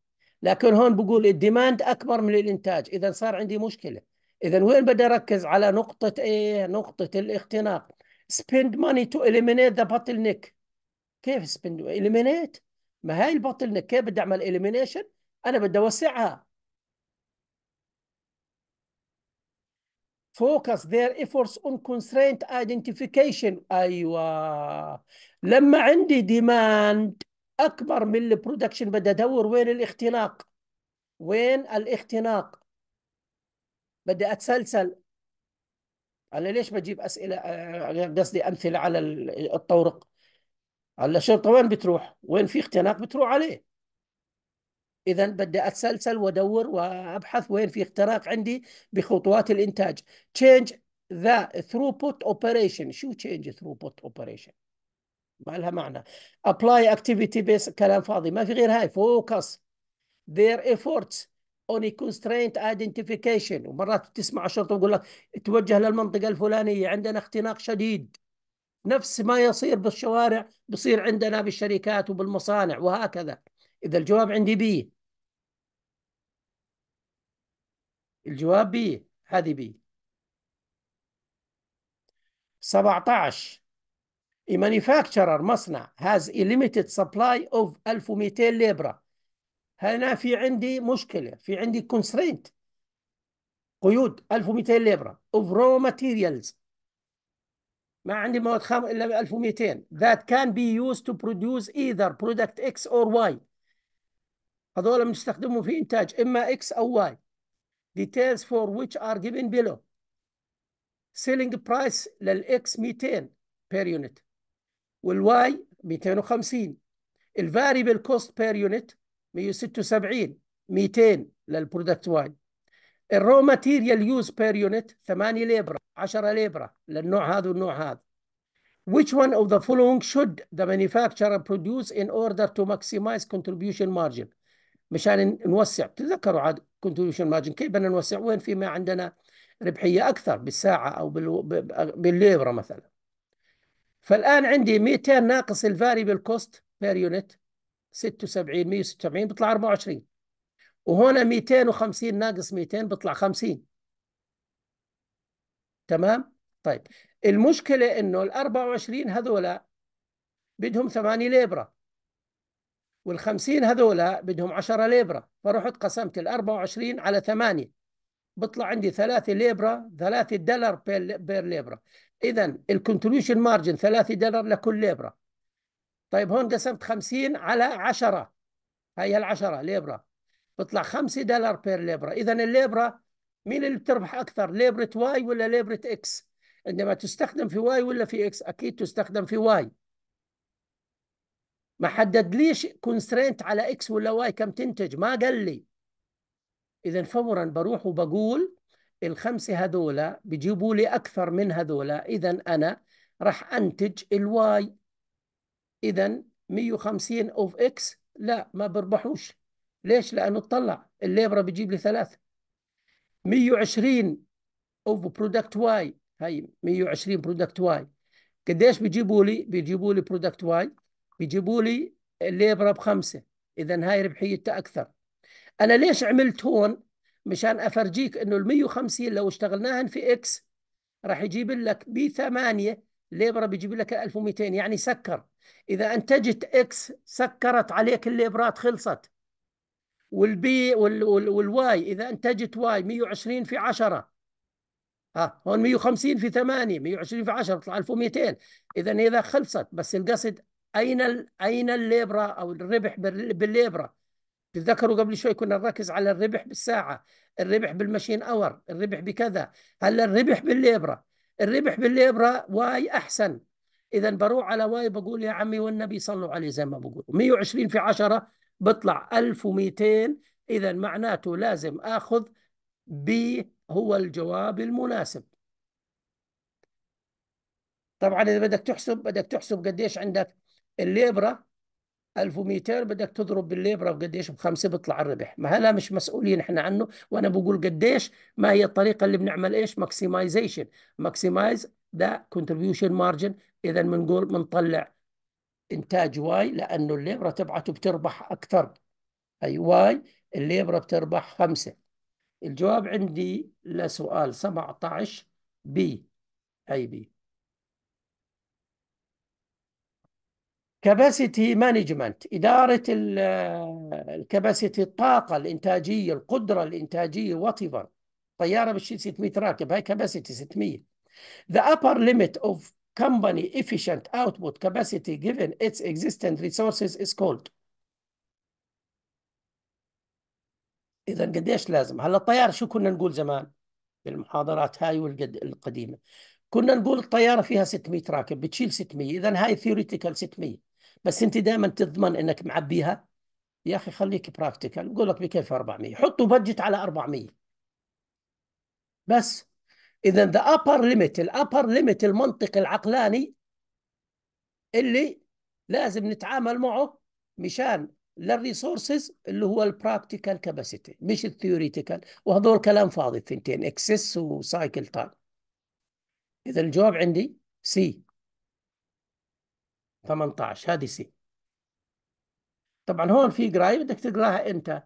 لكن هون بقول الديماند اكبر من الانتاج اذا صار عندي مشكله اذا وين بدي اركز على نقطه ايه نقطه الاختناق spend money to eliminate the bottleneck كيف spend eliminate ما هاي نيك كيف بدي اعمل elimination انا بدي اوسعها focus their efforts on constraint identification ايوه لما عندي demand اكبر من البرودكشن بدي ادور وين الاختناق وين الاختناق بدي اتسلسل انا ليش بجيب اسئله آه، قصدي امثله على الطورق على الشرطه وين بتروح وين في اختناق بتروح عليه اذا بدي اتسلسل وادور وابحث وين في اختراق عندي بخطوات الانتاج change the throughput operation شو change throughput operation ما لها معنى ابلاي اكتيفيتي بيس كلام فاضي ما في غير هاي فوكس their efforts on a constraint identification ومرات بتسمع الشرطه يقول لك توجه للمنطقه الفلانيه عندنا اختناق شديد نفس ما يصير بالشوارع بصير عندنا بالشركات وبالمصانع وهكذا اذا الجواب عندي بي الجواب بي هذه بي 17 A manufacturer مصنع has a limited supply of 1200 ليبرا هنا في عندي مشكلة في عندي constraint قيود 1200 ليبرا of raw materials ما عندي مواد خام إلا 1200 that can be used to produce either product X or Y هذول بنستخدمهم في إنتاج إما X أو Y details for which are given below selling price للإكس 200 per unit والواي 250 الفاريبل كوست بير يونت 176 200 للبرودكت واي الرو ماتيريال يوز بير يونت 8 ليبرا 10 ليبرا للنوع هذا والنوع هذا Which one of the following should the manufacturer produce in order to maximize contribution margin مشان نوسع تذكروا عاد contribution margin كيف بدنا نوسع وين في ما عندنا ربحية أكثر بالساعة أو بالليبرة مثلا فالان عندي 200 ناقص الفاريبل كوست بير يونت 76 176 بيطلع 24 وهنا 250 ناقص 200 بيطلع 50 تمام طيب المشكله انه ال 24 هذولا بدهم 8 ليبره وال 50 هذولا بدهم 10 ليبره فرحت قسمت ال 24 على 8 بيطلع عندي 3 ليبره 3 دولار بير ليبره اذا الكونتريبيوشن مارجن 3 دولار لكل ليبره طيب هون قسمت 50 على 10 هي ال10 ليبره بيطلع 5 دولار بير ليبره اذا الليبره مين اللي بتربح اكثر ليبره واي ولا ليبره اكس عندما تستخدم في واي ولا في اكس اكيد تستخدم في واي ما حدد ليش كونسترينت على اكس ولا واي كم تنتج ما قال لي اذا فورا بروح وبقول الخمسة هذولا بجيبوا لي أكثر من هذولا إذا أنا راح أنتج الواي إذا 150 أوف إكس لا ما بربحوش ليش؟ لأنه اطلع الليبرا بيجيب لي ثلاثة 120 أوف برودكت واي هاي 120 برودكت واي قديش بيجيبوا لي؟ بيجيبوا لي برودكت واي بيجيبوا لي الليبرا بخمسة إذا هاي ربحيتها أكثر أنا ليش عملت هون مشان افرجيك انه ال 150 لو اشتغلناهن في اكس راح يجيب لك ب 8 ليبرا بيجيب لك 1200 يعني سكر اذا انتجت اكس سكرت عليك الليبرات خلصت والبي والواي اذا انتجت واي 120 في 10 ها هون 150 في 8 120 في 10 بيطلع 1200 اذا اذا خلصت بس القصد اين اين الليبرا او الربح بالليبرا تتذكروا قبل شوي كنا نركز على الربح بالساعة الربح بالماشين اور الربح بكذا هلا الربح بالليبرة الربح بالليبرة واي أحسن إذا بروح على واي بقول يا عمي والنبي صلوا عليه زي ما بقولوا 120 في 10 بطلع 1200 إذا معناته لازم آخذ ب هو الجواب المناسب طبعا إذا بدك تحسب بدك تحسب قديش عندك الليبرة 1200 بدك تضرب بالليبره وقديش بخمسه بيطلع الربح ما هلا مش مسؤولين احنا عنه وانا بقول قديش ما هي الطريقه اللي بنعمل ايش ماكسمايزيشن ماكسمايز ده كونتريبيوشن مارجن اذا بنقول بنطلع انتاج واي لانه الليبره تبعته بتربح اكثر اي واي الليبره بتربح خمسه الجواب عندي لسؤال 17 بي اي بي كباسيتي مانجمنت إدارة الكباسيتي الطاقة الإنتاجية القدرة الإنتاجية وات ايفر طيارة بتشيل 600 راكب هاي كباسيتي 600 The upper limit of company efficient output capacity given its existent resources is called إذا قديش لازم هلا الطيارة شو كنا نقول زمان بالمحاضرات هاي والقديمة القديمة كنا نقول الطيارة فيها 600 راكب بتشيل 600 إذا هاي ثيوريتيكال 600 بس انت دائما تضمن انك معبيها يا اخي خليك براكتيكال بقول لك بكيف 400 حطوا بادجت على 400 بس اذا ذا ابر ليميت الابر ليميت المنطق العقلاني اللي لازم نتعامل معه مشان للريسورسز اللي هو البراكتيكال كاباسيتي مش الثيوريتيكال وهذول كلام فاضي الثنتين اكسس وسايكل تايم اذا الجواب عندي سي 18 هذه سي طبعا هون في قرايه بدك تقراها انت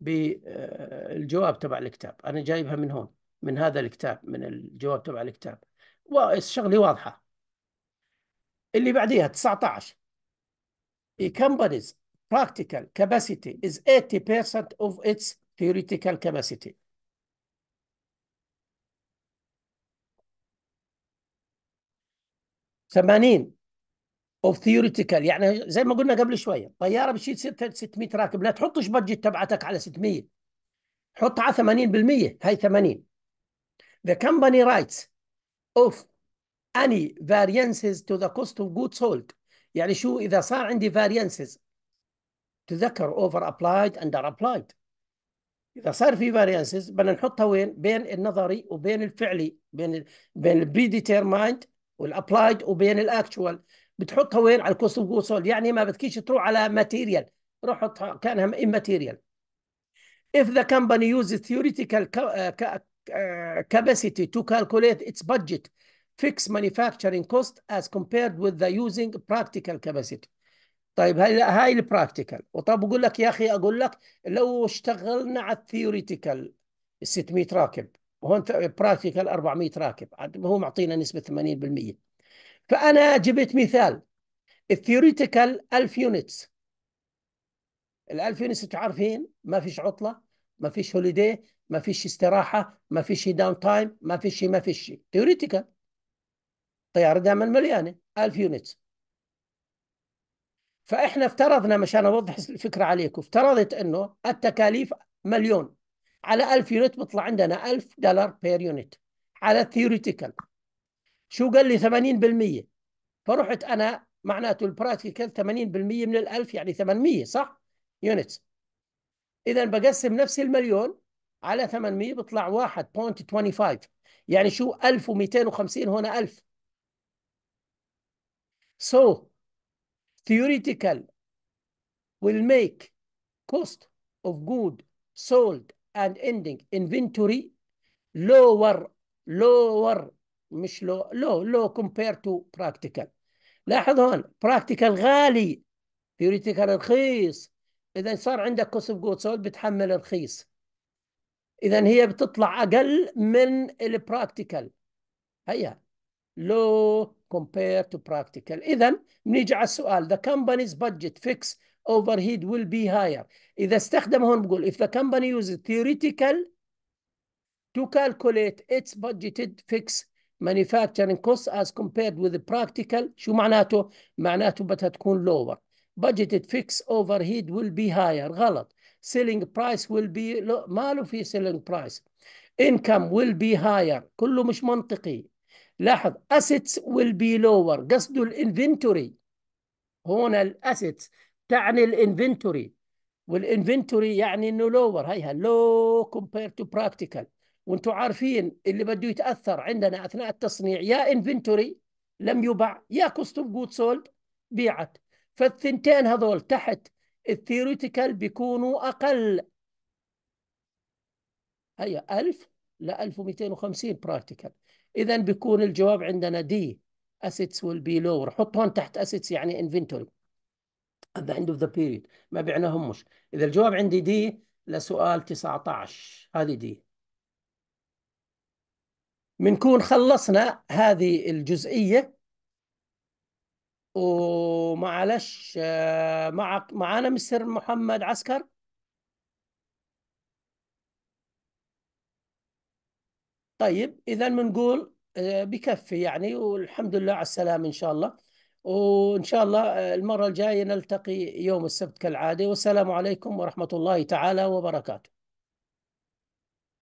بالجواب آه، تبع الكتاب انا جايبها من هون من هذا الكتاب من الجواب تبع الكتاب والشغله واضحه اللي بعديها 19 A company's practical capacity is 80% of its theoretical capacity. ثمانين اوف ثيوريتيكال يعني زي ما قلنا قبل شويه طياره بتشيل 600 راكب لا تحطش بادجت تبعتك على 600 حط على 80% هاي 80 the company rights of any variances to the cost of goods sold يعني شو اذا صار عندي variances تذكر over applied under applied اذا صار في variances بدنا نحطها وين بين النظري وبين الفعلي بين ال بين البريديتيرمايند والابلايد وبين الاكشوال بتحطها وين على الكوست اوف يعني ما بدكيش تروح على ماتيريال روح حطها كانها ماتيريال if the company uses theoretical uh, uh, capacity to calculate its budget fixed manufacturing cost as compared with the using practical capacity طيب هاي هاي البراكتيكال وطب بقول لك يا اخي اقول لك لو اشتغلنا على الثيوريتيكال 600 راكب وهون براكتيكال 400 راكب هو معطينا نسبه 80% فأنا جبت مثال الثيوريتيكال 1000 يونتس ال 1000 يونتس تعرفين ما فيش عطلة ما فيش هوليدي ما فيش استراحة ما فيش داون تايم ما فيش ما فيش ثيوريتيكال الطيارة دائما مليانة 1000 يونتس فاحنا افترضنا مشان اوضح الفكره عليكم افترضت انه التكاليف مليون على 1000 يونت بيطلع عندنا 1000 دولار بير يونت على الثيوريتيكال شو قال لي 80% فرحت انا معناته البراتيكال 80% من ال1000 يعني 800 صح يونتس اذا بقسم نفس المليون على 800 بيطلع 1.25 يعني شو 1250 هنا 1000 so theoretical will make cost of good sold and ending inventory lower lower مش لو لو لو كومبير تو براكتيكال لاحظ هون براكتيكال غالي ثيوريتيكال رخيص اذا صار عندك كوست اوف جود سولد بتحمل رخيص اذا هي بتطلع اقل من البراكتيكال هيا لو كومبير تو براكتيكال اذا بنيجي على السؤال the company's budget fix overhead will be higher اذا استخدم هون بقول if the company uses theoretical to calculate its budgeted fix manufacturing cost as compared with the practical شو معناته؟ معناته بدها تكون lower budgeted fixed overhead will be higher غلط selling price will be low. ما له في selling price income will be higher كله مش منطقي لاحظ assets will be lower قصده الانفنتوري هون الاسيتس تعني الانفنتوري والانفنتوري يعني انه lower هيها لو كومبير تو براكتيكال وانتم عارفين اللي بده يتاثر عندنا اثناء التصنيع يا انفنتوري لم يباع يا كوست اوف جود سولد بيعت فالثنتين هذول تحت الثيوريتيكال بيكونوا اقل هيا 1000 ل 1250 براكتيكال اذا بيكون الجواب عندنا دي اسيتس ويل بي لور حط هون تحت اسيتس يعني انفنتوري at the end of the period ما بعناهمش اذا الجواب عندي دي لسؤال 19 هذه دي بنكون خلصنا هذه الجزئية ومعلش آه، معك معانا مستر محمد عسكر طيب إذا بنقول آه، بكفي يعني والحمد لله على السلامة إن شاء الله وإن شاء الله آه، المرة الجاية نلتقي يوم السبت كالعادة والسلام عليكم ورحمة الله تعالى وبركاته